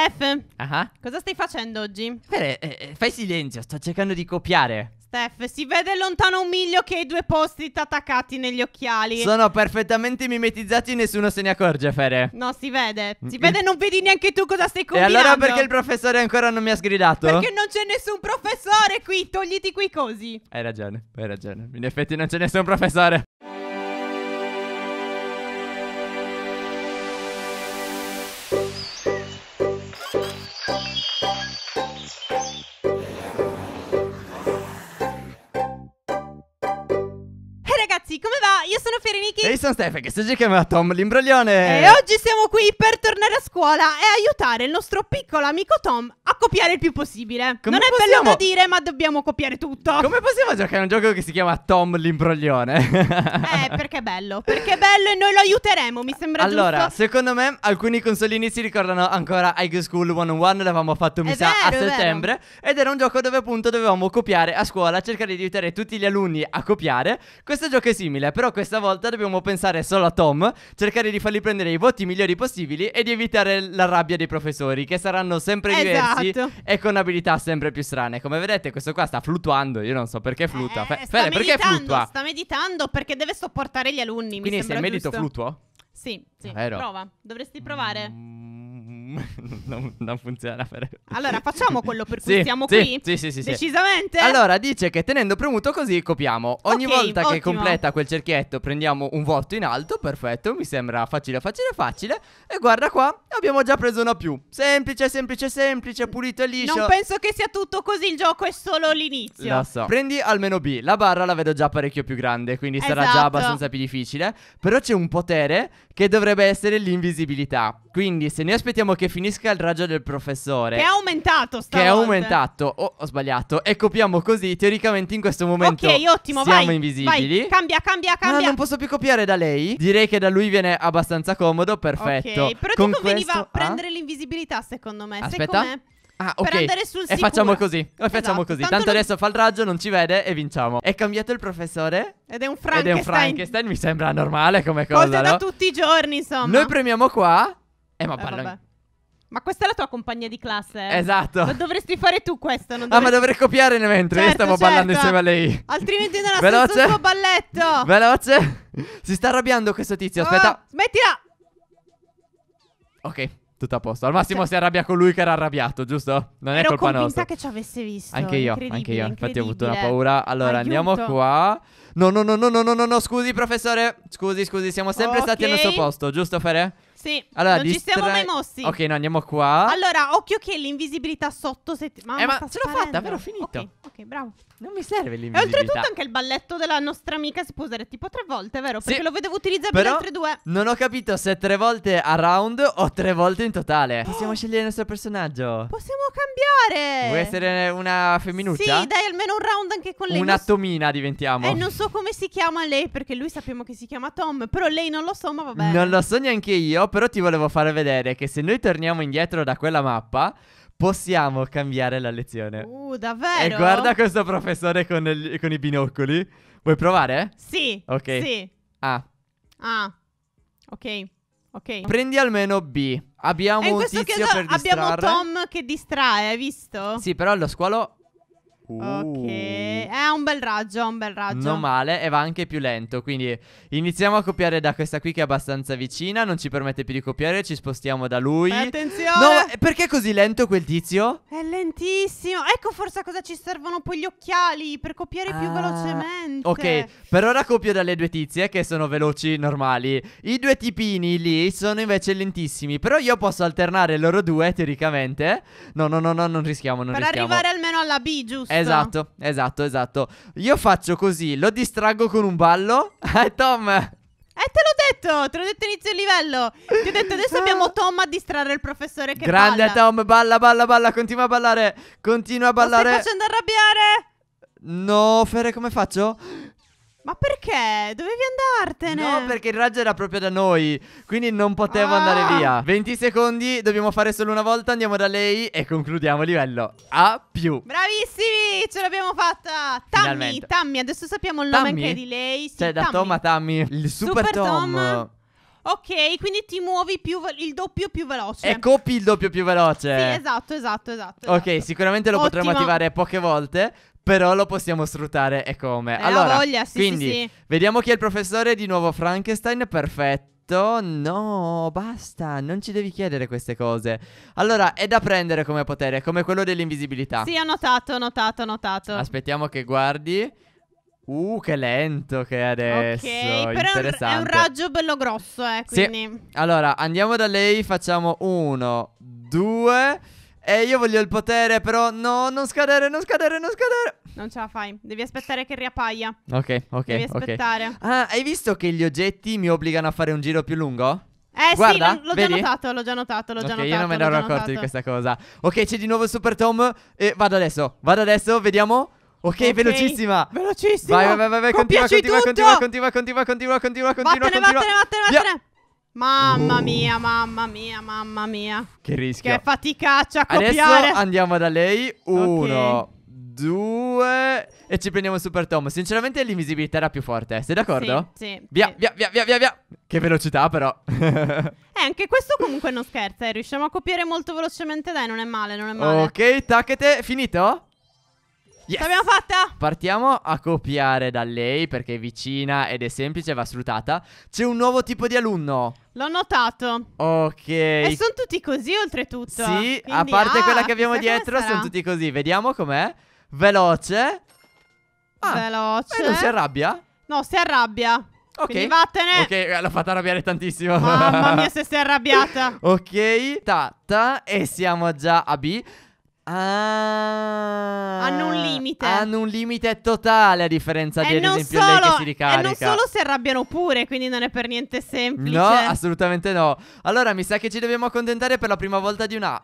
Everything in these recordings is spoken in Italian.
Steph, ah. cosa stai facendo oggi? Fere, eh, eh, fai silenzio, sto cercando di copiare. Steph, si vede lontano un miglio che hai due post-it attaccati negli occhiali. Sono perfettamente mimetizzati e nessuno se ne accorge, Fere. No, si vede. Si mm, vede e mm. non vedi neanche tu cosa stai combinando. E allora perché il professore ancora non mi ha sgridato? Perché non c'è nessun professore qui, togliti quei cosi. Hai ragione, hai ragione. In effetti non c'è nessun professore. Ricky. E sono Stefan, che si chiama Tom Limbroglione. E oggi siamo qui per tornare a scuola e aiutare il nostro piccolo amico Tom copiare il più possibile. Come non è bello da dire, ma dobbiamo copiare tutto. Come possiamo giocare a un gioco che si chiama Tom l'imbroglione? eh, perché è bello. Perché è bello e noi lo aiuteremo, mi sembra allora, giusto. secondo me alcuni consolini si ricordano ancora High School 101, l'avevamo fatto mi è sa vero, a settembre, ed era un gioco dove appunto dovevamo copiare a scuola, cercare di aiutare tutti gli alunni a copiare. Questo gioco è simile, però questa volta dobbiamo pensare solo a Tom, cercare di fargli prendere i voti migliori possibili e di evitare la rabbia dei professori, che saranno sempre esatto. diversi esatto. e con abilità sempre più strane. Come vedete, questo qua sta fluttuando. Io non so perché flutta. Eh, Fede, perché fluttua? Sta meditando perché deve sopportare gli alunni. Quindi mi se medito giusto. Sì, sì. Prova. Dovresti provare. Mm. non, non, funziona. Per... Allora, facciamo quello per cui sì, siamo sì, qui? Sì, sì, sì. Decisamente? Allora, dice che tenendo premuto così copiamo. Ogni okay, volta ottimo. che completa quel cerchietto prendiamo un voto in alto, perfetto, mi sembra facile, facile, facile. E guarda qua, abbiamo già preso una più. Semplice, semplice, semplice, pulito e liscio. Non penso che sia tutto così, il gioco è solo l'inizio. Lo so. Prendi almeno B, la barra la vedo già parecchio più grande, quindi esatto. sarà già esatto. abbastanza più difficile. Però c'è un potere che dovrebbe essere l'invisibilità. Quindi se noi aspettiamo che che finisca il raggio del professore. Che è aumentato, stavolta. Che è aumentato. Oh, ho sbagliato. E copiamo così, teoricamente in questo momento Ok, ottimo, siamo vai, invisibili. Vai. Cambia, cambia, ah, cambia. Ah, non posso più copiare da lei? Direi che da lui viene abbastanza comodo, perfetto. Ok, però Con ti conveniva questo... Ah? prendere ah? l'invisibilità, secondo me. Aspetta. Secondo me... Ah, ok. Per andare sul e facciamo così. E esatto. facciamo così. Tanto, Tanto non... adesso fa il raggio, non ci vede e vinciamo. È cambiato il professore. Ed è un Frankenstein. Ed è un Frankenstein, mi sembra normale come cosa. Cose no? da tutti i giorni, insomma. Noi premiamo qua. Eh, ma eh, parla. Ma questa è la tua compagnia di classe. Esatto. Lo dovresti fare tu questo. Non dovresti... Ah, ma dovrei copiare mentre certo, io stavo certo. ballando insieme a lei. Altrimenti non ha Veloce. senso il tuo balletto. Veloce. Si sta arrabbiando questo tizio. Oh, aspetta. Oh, smettila. Ok. Tutto a posto. Al massimo cioè... si arrabbia con lui che era arrabbiato, giusto? Non è colpa nostra. Ero convinta che ci avesse visto. Anche io, anche io. Infatti ho avuto una paura. Allora, Aiuto. andiamo qua. No, no, no, no, no, no, no, no, scusi professore. Scusi, scusi, siamo sempre okay. stati al nostro posto, giusto Fere? Sì. Allora, non distra... ci siamo mai mossi. Ok, no, andiamo qua. Allora, occhio che l'invisibilità sotto sett... Mamma, eh, ma ce l'ho fatta, davvero finito. Okay, ok, bravo. Non mi serve l'invisibilità. E oltretutto anche il balletto della nostra amica si può usare tipo tre volte, vero? Perché sì. lo vedevo utilizzare per altre due. Non ho capito se tre volte a round o tre volte in totale. Possiamo scegliere il nostro personaggio. Possiamo cambiare. Vuoi essere una femminuccia? Sì, dai, almeno un round anche con lei. Un'atomina so... diventiamo. Eh, non so come si chiama lei, perché lui sappiamo che si chiama Tom. Però lei non lo so, ma vabbè. Non lo so neanche io, però però ti volevo fare vedere che se noi torniamo indietro da quella mappa, possiamo cambiare la lezione. Uh, davvero? E guarda questo professore con, il, con i binocoli. Vuoi provare? Sì. Ok. Sì. A. Ah, ok. Ok. Prendi almeno B. Abbiamo un tizio per distrarre. Abbiamo Tom che distrae, hai visto? Sì, però lo squalo Ok, uh. è un bel raggio, è un bel raggio. Non male, e va anche più lento. Quindi iniziamo a copiare da questa qui che è abbastanza vicina. Non ci permette più di copiare, ci spostiamo da lui. Fai attenzione! No, perché è così lento quel tizio? È lentissimo. Ecco forse a cosa ci servono poi gli occhiali per copiare ah. più velocemente. Ok, per ora copio dalle due tizie che sono veloci normali. I due tipini lì sono invece lentissimi. Però io posso alternare loro due teoricamente. No, no, no, no, non rischiamo. Non per rischiamo. arrivare almeno alla B, giusto? Esatto, esatto, esatto, esatto. Io faccio così, lo distraggo con un ballo. Eh, Tom. Eh, te l'ho detto, te l'ho detto inizio livello. Ti ho detto adesso abbiamo Tom a distrarre il professore che Grande balla. Tom, balla, balla, balla, continua a ballare. Continua a ballare. Mi stai facendo arrabbiare. No, Fere, come faccio? Ma perché? Dovevi andartene? No, perché il raggio era proprio da noi, quindi non potevo ah. andare via. 20 secondi, dobbiamo fare solo una volta, andiamo da lei e concludiamo livello A+. Più. Bravissimi, ce l'abbiamo fatta! Tammy, Finalmente. Tammy, adesso sappiamo il Tammy? nome anche di lei. Sì, cioè, Tammy. da Tom a Tammy, il Super, super Tom. Tom. Ok, quindi ti muovi il doppio più veloce. E copi il doppio più veloce. Sì, esatto, esatto, esatto. Ok, esatto. sicuramente lo Ottimo. potremo attivare poche volte. Però lo possiamo sfruttare e come. Eh, allora, voglia, sì, quindi, sì, sì. vediamo chi è il professore di nuovo Frankenstein, perfetto. No, basta, non ci devi chiedere queste cose. Allora, è da prendere come potere, come quello dell'invisibilità. Sì, ho notato, ho notato, ho notato. Aspettiamo che guardi. Uh, che lento che è adesso. Ok, però è un raggio bello grosso, eh, quindi. Sì. Allora, andiamo da lei, facciamo uno, due... Eh, io voglio il potere, però no, non scadere, non scadere, non scadere. Non ce la fai, devi aspettare che riappaia. Ok, ok. Devi aspettare. Okay. Ah, hai visto che gli oggetti mi obbligano a fare un giro più lungo? Eh Guarda, sì, l'ho già notato, l'ho già notato, l'ho okay, già notato. Io non me ne ero accorto di questa cosa. Ok, c'è di nuovo il Super Tom. E vado adesso, vado adesso, vediamo. Ok, okay. velocissima. Velocissima. Vai, vai, vai, vai, continua, continua, continua, continua, continua, continua, continua, continua, vattene, continua. vattene, vattene, vattene. Mamma mia, mamma mia, mamma mia. Che rischio. Che faticaccia a copiare. Adesso andiamo da lei. Uno, okay. due... E ci prendiamo Super Tom. Sinceramente l'invisibilità era più forte. Sei d'accordo? Sì, sì. Via, sì. via, via, via, via, via. Che velocità però. eh, anche questo comunque non scherza. Eh. Riusciamo a copiare molto velocemente. Dai, non è male, non è male. Ok, tacchete. Finito? Yes. L'abbiamo fatta! Partiamo a copiare da lei perché è vicina ed è semplice, va sfruttata. C'è un nuovo tipo di alunno. L'ho notato. Ok. E sono tutti così oltretutto. Sì, Quindi, a parte ah, quella che abbiamo ah, dietro, sono tutti così. Vediamo com'è. Veloce. Ah, Veloce. Eh, non si arrabbia? No, si arrabbia. Ok. Quindi vattene. Ok, eh, l'ho fatta arrabbiare tantissimo. Mamma mia, se sei arrabbiata. ok, ta, ta. E siamo già a B. Ah, hanno un limite. Hanno un limite totale a differenza eh, di, e ad esempio, solo, lei che si eh, ricarica. E non solo si arrabbiano pure, quindi non è per niente semplice. No, assolutamente no. Allora, mi sa che ci dobbiamo accontentare per la prima volta di una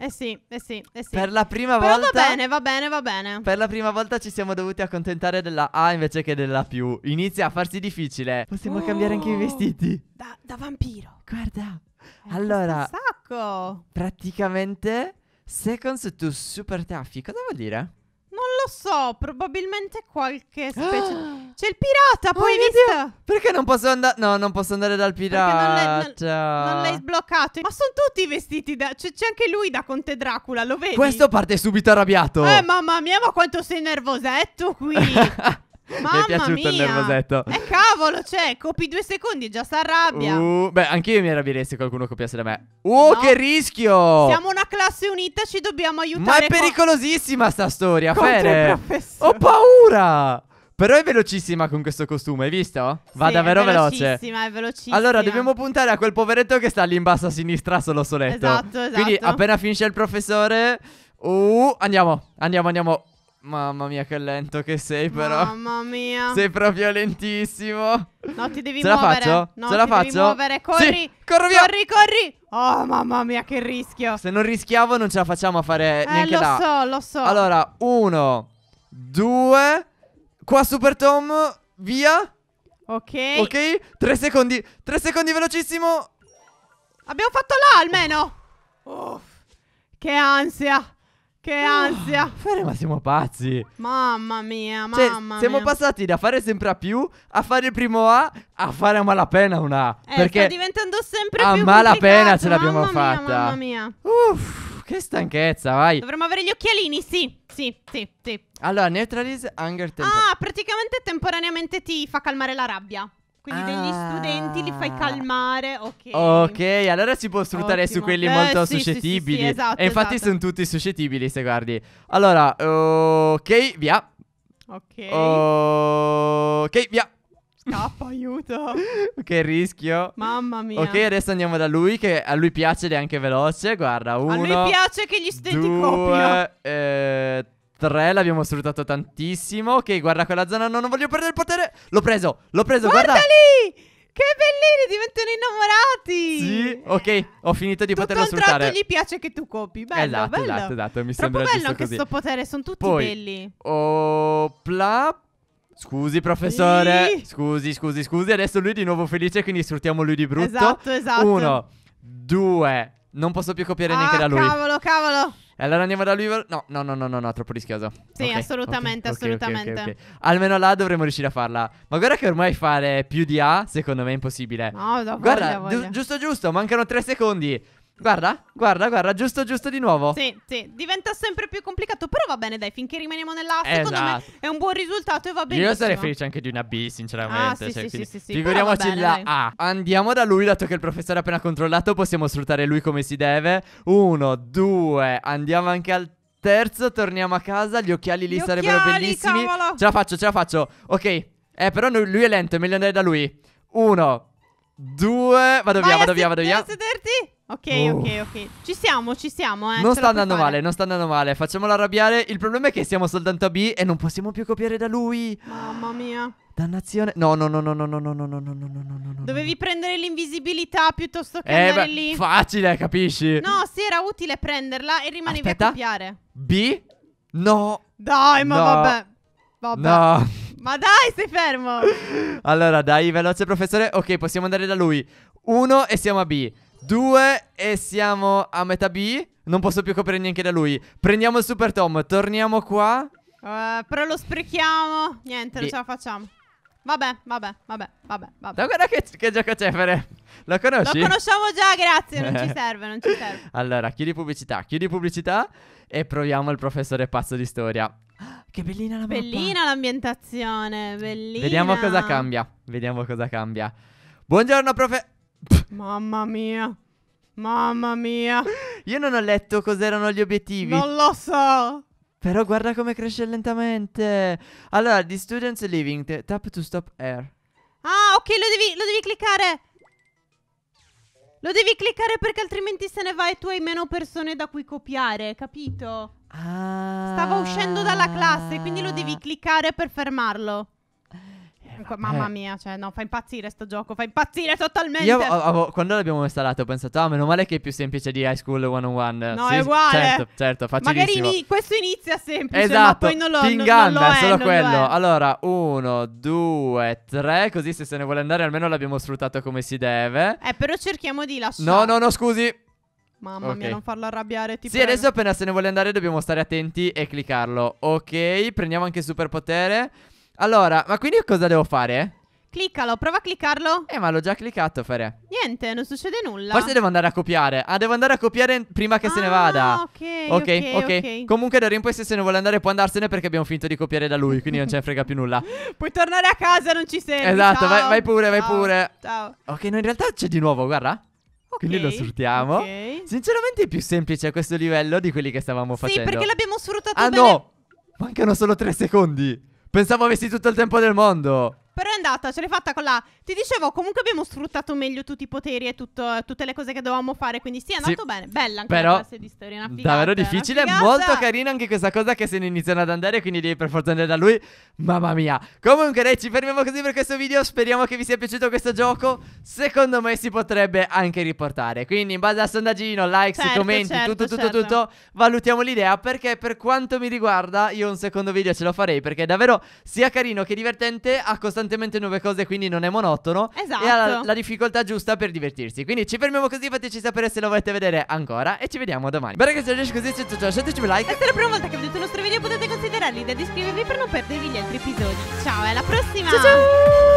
eh sì, eh sì, eh sì. Per la prima Però volta. Va bene, va bene, va bene. Per la prima volta ci siamo dovuti accontentare della A invece che della più. Inizia a farsi difficile. Possiamo oh, cambiare anche i oh. vestiti. Da, da vampiro. Guarda. È eh, allora. Un sacco. Praticamente Seconds to Super Taffy. Cosa vuol dire? Non lo so, probabilmente qualche specie. C'è il pirata, poi oh, visto? Perché non posso andare? No, non posso andare dal pirata. non, l'hai, non, non l'hai sbloccato. Ma sono tutti vestiti da. C'è, c'è anche lui da Conte Dracula, lo vedi? Questo parte subito arrabbiato. Eh, mamma mia, ma quanto sei nervosetto eh, qui. Mamma Mi è piaciuto mia. il nervosetto. Eh cavolo, cioè, copi due secondi e già si arrabbia. Uh, beh, anche io mi arrabbierei se qualcuno copiasse da me. Uh, no. che rischio! Siamo una classe unita, ci dobbiamo aiutare. Ma è pericolosissima sta storia, Fere. Ho paura! Però è velocissima con questo costume, hai visto? Va sì, davvero è veloce. È velocissima. Allora, dobbiamo puntare a quel poveretto che sta lì in basso a sinistra solo soletto. Esatto, esatto. Quindi appena finisce il professore... Uh, andiamo, andiamo, andiamo. Mamma mia, che lento che sei, però. Mamma mia. Sei proprio lentissimo. No, ti devi Ce muovere. Ce la faccio? No, Ce la faccio? devi muovere. Corri. Sì, corro via. Corri, corri. Oh, mamma mia, che rischio. Se non rischiavo, non ce la facciamo a fare eh, neanche lo là. Lo so, lo so. Allora, uno, due. Qua, Super Tom. Via. Ok. Ok. Tre secondi. Tre secondi, velocissimo. Abbiamo fatto là almeno. Oh. Che ansia. Che ansia. Oh, ma siamo pazzi. Mamma mia, cioè, mamma cioè, mia. Siamo passati da fare sempre a più a fare il primo A a fare a malapena un A. Eh, perché sta diventando sempre a più A malapena ce l'abbiamo fatta. Mia, mamma mia. Uff, che stanchezza, vai. Dovremmo avere gli occhialini, sì. Sì, sì, sì. Allora, neutralize anger tempo. Ah, praticamente temporaneamente ti fa calmare la rabbia. Quindi degli studenti li fai ah. calmare. Ok. Ok, allora si può sfruttare su Ottimo. quelli Eh, molto sì, sì, sì, sì, suscettibili. esatto, e infatti esatto. sono tutti suscettibili, se guardi. Allora, ok, via. Ok. Ok, via. Scappa, aiuto. Che rischio. Mamma mia. Ok, adesso andiamo da lui, che a lui piace ed è anche veloce. Guarda, uno. A lui piace che gli studenti copiano. eh, 3 l'abbiamo sfruttato tantissimo. Ok, guarda quella zona. No, non voglio perdere il potere. L'ho preso, l'ho preso. Guarda lì! Che bellini, diventano innamorati. Sì, ok, ho finito di Tutto poterlo sfruttare. Tutto gli piace che tu copi, bello, esatto, bello. Esatto, esatto, mi Troppo sembra bello giusto anche così. questo potere, sono tutti Poi, belli. Opla. Scusi professore, sì. scusi, scusi, scusi, adesso lui è di nuovo felice, quindi sfruttiamo lui di brutto. Esatto, esatto. Uno, due, tre. Non posso più copiare ah, neanche da lui. Cavolo, cavolo. E allora andiamo da lui. No, no, no, no, no, no troppo rischioso. Sì, okay, assolutamente, okay, assolutamente. Okay, Almeno là dovremmo riuscire a farla. Ma guarda che ormai fare più di A, secondo me è impossibile. No, dopo. Guarda, voglia, voglia. giusto, giusto, mancano tre secondi. Guarda, guarda, guarda, giusto, giusto di nuovo. Sì, sì, diventa sempre più complicato. Però va bene, dai, finché rimaniamo nell'A, esatto. secondo me esatto. è un buon risultato e va bene. Io sarei felice anche di una B, sinceramente. Ah, sì, cioè, sì, sì, sì, Figuriamoci bene, la dai. A. Andiamo da lui, dato che il professore ha appena controllato, possiamo sfruttare lui come si deve. Uno, due, andiamo anche al terzo, torniamo a casa. Gli occhiali lì Gli sarebbero occhiali, bellissimi. Cavolo. Ce la faccio, ce la faccio. Ok, eh, però lui è lento, è meglio andare da lui. Uno, due, vado Vai via, vado via, vado via. Sederti. Ok, ok, ok. Ci siamo, ci siamo, eh. Non sta andando male, non sta andando male. Facciamolo arrabbiare. Il problema è che siamo soltanto a B e non possiamo più copiare da lui. Mamma mia. Dannazione. No, no, no, no, no, no, no, no, no, no, no, no, no. Dovevi prendere l'invisibilità piuttosto che eh, andare beh, Facile, capisci? No, sì, era utile prenderla e rimanevi Aspetta. a copiare. B? No. Dai, ma no. vabbè. Vabbè. No. Ma dai, stai fermo. allora, dai, veloce professore. Ok, possiamo andare da lui. Uno e siamo a B. Due e siamo a metà B. Non posso più coprire neanche da lui. Prendiamo il Super Tom, torniamo qua. Uh, però lo sprechiamo. Niente, non ce la facciamo. Vabbè, vabbè, vabbè, vabbè. vabbè. Guarda che, che gioco c'è, Fere. Lo conosci? Lo conosciamo già, grazie. Non ci serve, non ci serve. allora, chiudi pubblicità, chiudi pubblicità e proviamo il professore pazzo di storia. Che bellina la mappa. l'ambientazione, bellina. Vediamo cosa cambia. Vediamo cosa cambia. Buongiorno, professore. Mamma mia. Mamma mia. Io non ho letto cos'erano gli obiettivi. Non lo so. Però guarda come cresce lentamente. Allora, the students leaving. The tap to stop air. Ah, ok, lo devi, lo devi cliccare. Lo devi cliccare perché altrimenti se ne va e tu hai meno persone da cui copiare, capito? Ah. Stava uscendo dalla classe, quindi lo devi cliccare per fermarlo comunque, eh. mamma mia, cioè, no, fa impazzire sto gioco, fa impazzire totalmente. Io, oh, quando l'abbiamo installato, ho pensato, ah, meno male che è più semplice di High School 101. No, sì, è uguale. Certo, certo, facilissimo. Magari in, questo inizia semplice, esatto. ma poi non lo Ti inganna, non è, solo quello. Allora, uno, due, tre, così se se ne vuole andare almeno l'abbiamo sfruttato come si deve. Eh, però cerchiamo di lasciare. No, no, no, scusi. Mamma okay. mia, non farlo arrabbiare. Ti sì, prego. adesso appena se ne vuole andare dobbiamo stare attenti e cliccarlo. Ok, prendiamo anche il potere. Allora, ma quindi cosa devo fare? Cliccalo, prova a cliccarlo. Eh, ma l'ho già cliccato, Fare Niente, non succede nulla. Forse devo andare a copiare. Ah, devo andare a copiare prima che ah, se ne vada. Ah, okay okay, ok, ok. Comunque, d'ora poi, se se ne vuole andare, può andarsene perché abbiamo finito di copiare da lui. Quindi non ce ne frega più nulla. Puoi tornare a casa, non ci sei. Esatto, vai, vai, pure, ciao, vai pure. Ciao. Ok, no, in realtà c'è di nuovo, guarda. Okay, Quindi lo sfruttiamo. Okay. Sinceramente è più semplice questo livello di quelli che stavamo sì, facendo. Sì, perché l'abbiamo sfruttato ah, bene. Ah no! Mancano solo tre secondi. Pensavo avessi tutto il tempo del mondo però è andata, ce l'hai fatta con la... Ti dicevo, comunque abbiamo sfruttato meglio tutti i poteri e tutto, tutte le cose che dovevamo fare, quindi sì, è andato sì. bene. Bella anche però, la classe di storia, una figata, Davvero difficile, molto carina anche questa cosa che se ne iniziano ad andare, quindi devi per forza andare da lui. Mamma mia. Comunque, dai, ci fermiamo così per questo video, speriamo che vi sia piaciuto questo gioco. Secondo me si potrebbe anche riportare, quindi in base al sondaggino, likes, certo, commenti, certo, tutto, tutto, certo. tutto, valutiamo l'idea, perché per quanto mi riguarda, io un secondo video ce lo farei, perché è davvero sia carino che divertente a costante costantemente nuove cose, quindi non è monotono. Esatto. E ha la, la difficoltà giusta per divertirsi. Quindi ci fermiamo così, fateci sapere se lo volete vedere ancora. E ci vediamo domani. Beh, ragazzi, riesci così è tutto. Lasciateci un like. E se è la prima volta che vedete il nostro video potete considerare l'idea di iscrivervi per non perdervi gli altri episodi. Ciao, alla prossima! Ciao ciao!